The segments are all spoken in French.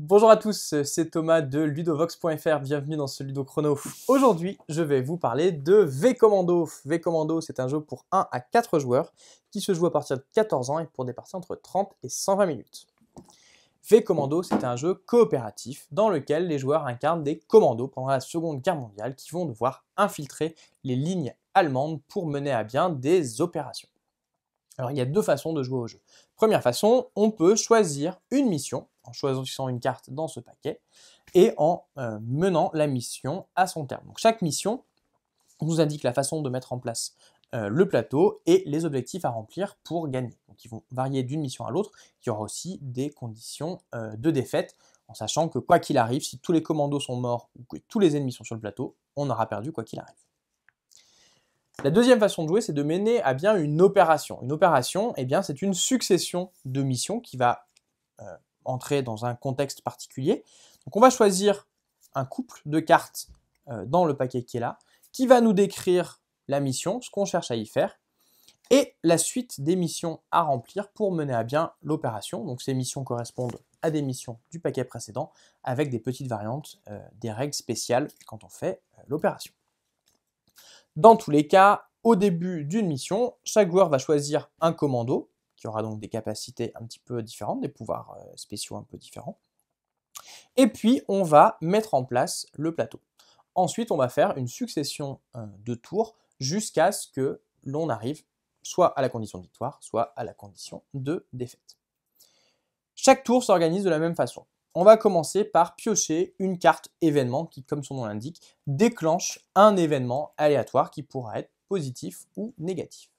Bonjour à tous, c'est Thomas de ludovox.fr, bienvenue dans ce Ludo Chrono. Aujourd'hui, je vais vous parler de V-Commando. V-Commando, c'est un jeu pour 1 à 4 joueurs qui se joue à partir de 14 ans et pour des parties entre 30 et 120 minutes. V-Commando, c'est un jeu coopératif dans lequel les joueurs incarnent des commandos pendant la Seconde Guerre mondiale qui vont devoir infiltrer les lignes allemandes pour mener à bien des opérations. Alors il y a deux façons de jouer au jeu. Première façon, on peut choisir une mission en choisissant une carte dans ce paquet et en euh, menant la mission à son terme. Donc chaque mission nous indique la façon de mettre en place euh, le plateau et les objectifs à remplir pour gagner. Donc ils vont varier d'une mission à l'autre. Il y aura aussi des conditions euh, de défaite en sachant que quoi qu'il arrive, si tous les commandos sont morts ou que tous les ennemis sont sur le plateau, on aura perdu quoi qu'il arrive. La deuxième façon de jouer, c'est de mener à bien une opération. Une opération, eh bien, c'est une succession de missions qui va entrer dans un contexte particulier. Donc on va choisir un couple de cartes euh, dans le paquet qui est là, qui va nous décrire la mission, ce qu'on cherche à y faire, et la suite des missions à remplir pour mener à bien l'opération. Donc ces missions correspondent à des missions du paquet précédent, avec des petites variantes, euh, des règles spéciales quand on fait euh, l'opération. Dans tous les cas, au début d'une mission, chaque joueur va choisir un commando qui aura donc des capacités un petit peu différentes, des pouvoirs euh, spéciaux un peu différents. Et puis, on va mettre en place le plateau. Ensuite, on va faire une succession euh, de tours jusqu'à ce que l'on arrive soit à la condition de victoire, soit à la condition de défaite. Chaque tour s'organise de la même façon. On va commencer par piocher une carte événement qui, comme son nom l'indique, déclenche un événement aléatoire qui pourra être positif ou négatif.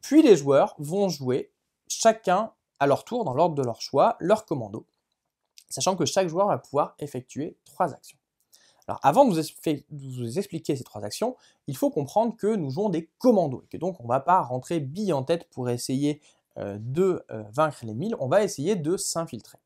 Puis les joueurs vont jouer chacun à leur tour, dans l'ordre de leur choix, leur commando, sachant que chaque joueur va pouvoir effectuer trois actions. Alors avant de vous, expliquer ces trois actions, il faut comprendre que nous jouons des commandos, et que donc on ne va pas rentrer bille en tête pour essayer euh, de euh, vaincre les mille, on va essayer de s'infiltrer.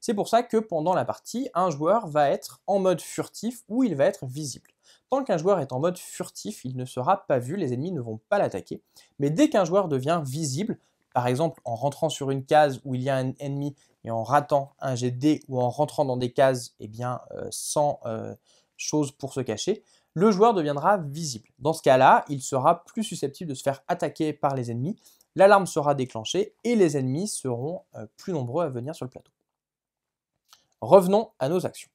C'est pour ça que pendant la partie, un joueur va être en mode furtif où il va être visible. Tant qu'un joueur est en mode furtif, il ne sera pas vu, les ennemis ne vont pas l'attaquer. Mais dès qu'un joueur devient visible, par exemple en rentrant sur une case où il y a un ennemi et en ratant un jet de ou en rentrant dans des cases eh bien, euh, sans euh, chose pour se cacher, le joueur deviendra visible. Dans ce cas-là, il sera plus susceptible de se faire attaquer par les ennemis, l'alarme sera déclenchée et les ennemis seront euh, plus nombreux à venir sur le plateau. Revenons à nos actions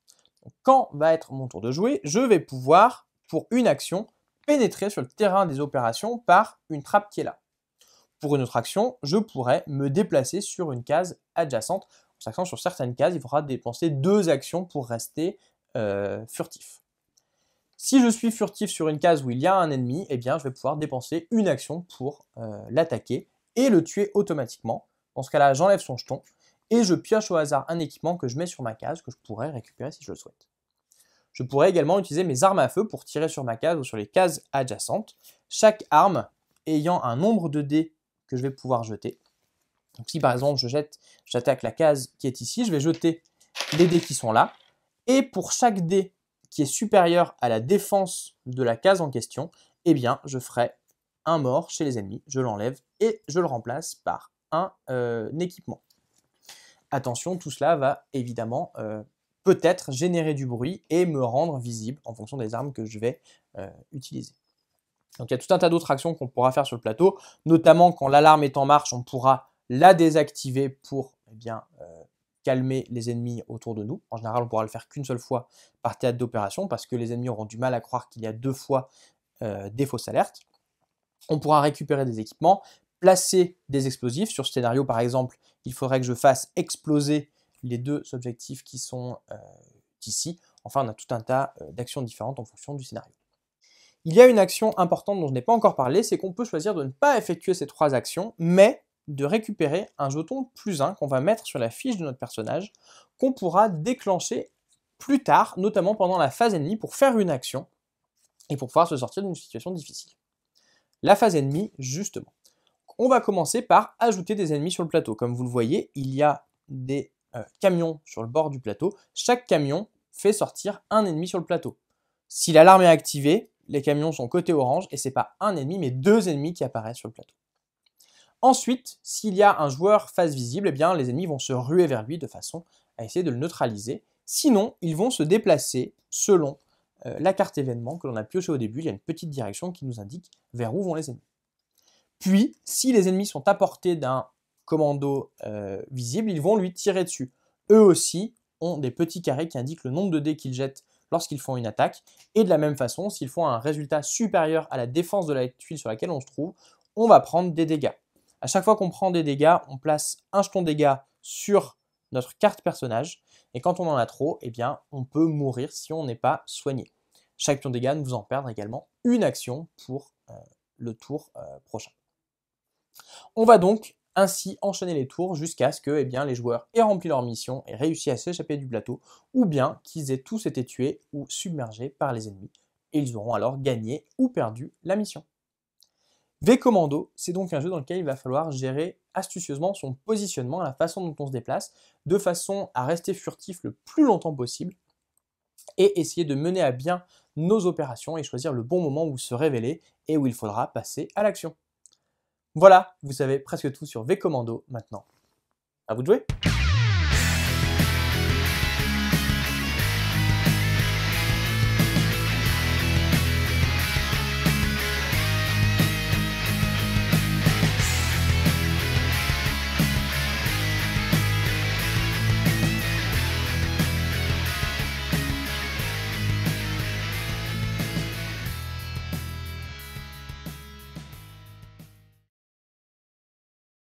quand va être mon tour de jouer, je vais pouvoir, pour une action, pénétrer sur le terrain des opérations par une trappe qui est là. Pour une autre action, je pourrais me déplacer sur une case adjacente. En sachant sur certaines cases, il faudra dépenser deux actions pour rester euh, furtif. Si je suis furtif sur une case où il y a un ennemi, eh bien, je vais pouvoir dépenser une action pour euh, l'attaquer et le tuer automatiquement. Dans ce cas-là, j'enlève son jeton, et je pioche au hasard un équipement que je mets sur ma case que je pourrais récupérer si je le souhaite. Je pourrais également utiliser mes armes à feu pour tirer sur ma case ou sur les cases adjacentes, chaque arme ayant un nombre de dés que je vais pouvoir jeter. Donc si par exemple je jette, j'attaque la case qui est ici, je vais jeter les dés qui sont là, et pour chaque dé qui est supérieur à la défense de la case en question, eh bien je ferai un mort chez les ennemis, je l'enlève et je le remplace par un euh, équipement. Attention, tout cela va évidemment euh, peut-être générer du bruit et me rendre visible en fonction des armes que je vais euh, utiliser. Donc il y a tout un tas d'autres actions qu'on pourra faire sur le plateau, notamment quand l'alarme est en marche, on pourra la désactiver pour eh bien, euh, calmer les ennemis autour de nous. En général, on pourra le faire qu'une seule fois par théâtre d'opération parce que les ennemis auront du mal à croire qu'il y a deux fois des fausses alertes. On pourra récupérer des équipements, placer des explosifs. Sur ce scénario, par exemple, il faudrait que je fasse exploser les deux objectifs qui sont euh, ici. Enfin, on a tout un tas euh, d'actions différentes en fonction du scénario. Il y a une action importante dont je n'ai pas encore parlé, c'est qu'on peut choisir de ne pas effectuer ces trois actions, mais de récupérer un jeton plus 1 qu'on va mettre sur la fiche de notre personnage, qu'on pourra déclencher plus tard, notamment pendant la phase ennemie, pour faire une action et pour pouvoir se sortir d'une situation difficile. La phase ennemie, justement on va commencer par ajouter des ennemis sur le plateau. Comme vous le voyez, il y a des euh, camions sur le bord du plateau. Chaque camion fait sortir un ennemi sur le plateau. Si l'alarme est activée, les camions sont côté orange et c'est pas un ennemi mais deux ennemis qui apparaissent sur le plateau. Ensuite, s'il y a un joueur face visible, eh bien les ennemis vont se ruer vers lui de façon à essayer de le neutraliser. Sinon, ils vont se déplacer selon euh, la carte événement que l'on a pioché au début. Il y a une petite direction qui nous indique vers où vont les ennemis. Puis, si les ennemis sont à portée d'un commando euh, visible, ils vont lui tirer dessus. Eux aussi ont des petits carrés qui indiquent le nombre de dés qu'ils jettent lorsqu'ils font une attaque. Et de la même façon, s'ils font un résultat supérieur à la défense de la tuile sur laquelle on se trouve, on va prendre des dégâts. À chaque fois qu'on prend des dégâts, on place un jeton dégâts sur notre carte personnage. Et quand on en a trop, eh bien, on peut mourir si on n'est pas soigné. Chaque jeton dégâts nous en perdre également une action pour euh, le tour euh, prochain. On va donc ainsi enchaîner les tours jusqu'à ce que eh bien, les joueurs aient rempli leur mission et réussi à s'échapper du plateau, ou bien qu'ils aient tous été tués ou submergés par les ennemis, et ils auront alors gagné ou perdu la mission. V-Commando, c'est donc un jeu dans lequel il va falloir gérer astucieusement son positionnement, la façon dont on se déplace, de façon à rester furtif le plus longtemps possible, et essayer de mener à bien nos opérations et choisir le bon moment où se révéler et où il faudra passer à l'action. Voilà, vous savez presque tout sur V-Commando maintenant. À vous de jouer